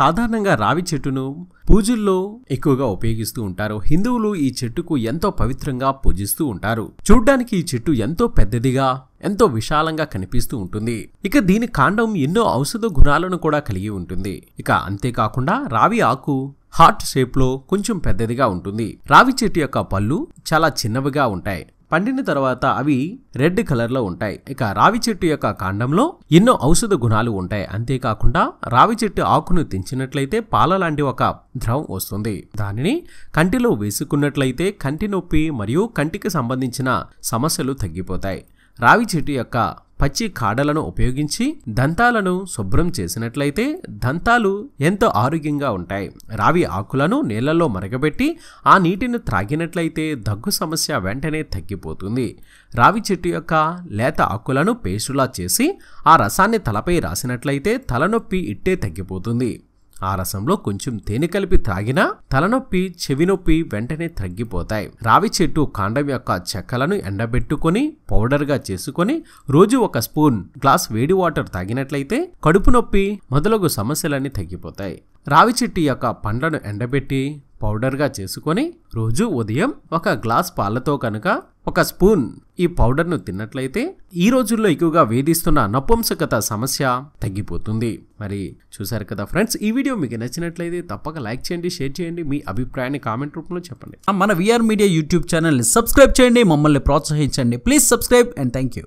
సాధారణంగా రావి చెట్టును పూజల్లో ఎక్కువగా ఉపయోగిస్తూ ఉంటారు హిందువులు ఈ చెట్టుకు ఎంతో పవిత్రంగా పూజిస్తూ ఉంటారు చూడ్డానికి ఈ చెట్టు ఎంతో పెద్దదిగా ఎంతో విశాలంగా కనిపిస్తూ ఉంటుంది ఇక దీని కాండం ఎన్నో ఔషధ గుణాలను కూడా కలిగి ఉంటుంది ఇక అంతేకాకుండా రావి ఆకు హార్ట్ షేప్లో కొంచెం పెద్దదిగా ఉంటుంది రావి చెట్టు యొక్క పళ్ళు చాలా చిన్నవిగా ఉంటాయి పండిన తర్వాత అవి రెడ్ కలర్లో ఉంటాయి ఇక రావి చెట్టు యొక్క కాండంలో ఎన్నో ఔషధ గుణాలు ఉంటాయి అంతేకాకుండా రావి చెట్టు ఆకును తెంచినట్లయితే పాల లాంటి ఒక ద్రవం వస్తుంది దానిని కంటిలో వేసుకున్నట్లయితే కంటి నొప్పి మరియు కంటికి సంబంధించిన సమస్యలు తగ్గిపోతాయి రావి చెట్టు యొక్క పచ్చి కాడలను ఉపయోగించి దంతాలను శుభ్రం చేసినట్లయితే దంతాలు ఎంతో ఆరోగ్యంగా ఉంటాయి రావి ఆకులను నీళ్లలో మరగబెట్టి ఆ నీటిని త్రాగినట్లయితే దగ్గు సమస్య వెంటనే తగ్గిపోతుంది రావి చెట్టు యొక్క లేత ఆకులను పేస్టులా చేసి ఆ రసాన్ని తలపై రాసినట్లయితే తలనొప్పి ఇట్టే తగ్గిపోతుంది ఆ రసంలో కొంచెం తేనె కలిపి త్రాగినా తలనొప్పి చెవినొప్పి వెంటనే తగ్గిపోతాయి రావి చెట్టు కాండం యొక్క చెక్కలను ఎండబెట్టుకొని పౌడర్గా చేసుకొని రోజు ఒక స్పూన్ గ్లాస్ వేడి వాటర్ తాగినట్లయితే కడుపు నొప్పి మొదలగు సమస్యలన్నీ తగ్గిపోతాయి రావి చెట్టు యొక్క పండ్లను ఎండబెట్టి పౌడర్గా చేసుకొని రోజు ఉదయం ఒక గ్లాస్ పాలతో కనుక ఒక స్పూన్ ఈ పౌడర్ను తిన్నట్లయితే ఈ రోజుల్లో ఎక్కువగా వేధిస్తున్న నపుంసకత సమస్య తగ్గిపోతుంది మరి చూసారు కదా ఫ్రెండ్స్ ఈ వీడియో మీకు నచ్చినట్లయితే తప్పక లైక్ చేయండి షేర్ చేయండి మీ అభిప్రాయాన్ని కామెంట్ రూపంలో చెప్పండి మన విఆర్ మీడియా యూట్యూబ్ ఛానల్ని సబ్స్క్రైబ్ చేయండి మమ్మల్ని ప్రోత్సహించండి please subscribe and thank you